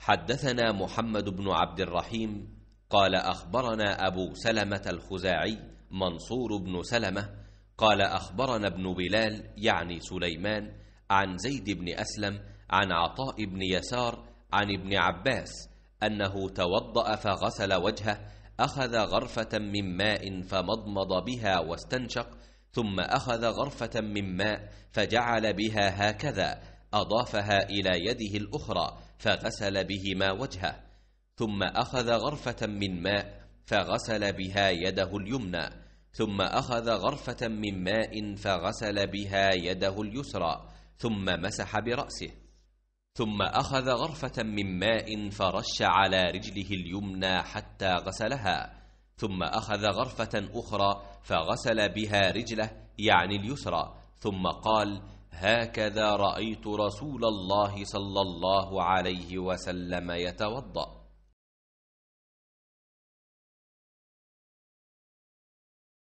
حدثنا محمد بن عبد الرحيم قال أخبرنا أبو سلمة الخزاعي منصور بن سلمة قال أخبرنا ابن بلال يعني سليمان عن زيد بن أسلم عن عطاء بن يسار عن ابن عباس أنه توضأ فغسل وجهه أخذ غرفة من ماء فمضمض بها واستنشق ثم أخذ غرفة من ماء فجعل بها هكذا أضافها إلى يده الأخرى فغسل بهما وجهه ثم أخذ غرفة من ماء فغسل بها يده اليمنى ثم أخذ غرفة من ماء فغسل بها يده اليسرى ثم مسح برأسه ثم أخذ غرفة من ماء فرش على رجله اليمنى حتى غسلها ثم أخذ غرفة أخرى فغسل بها رجله يعني اليسرى ثم قال هكذا رأيت رسول الله صلى الله عليه وسلم يتوضأ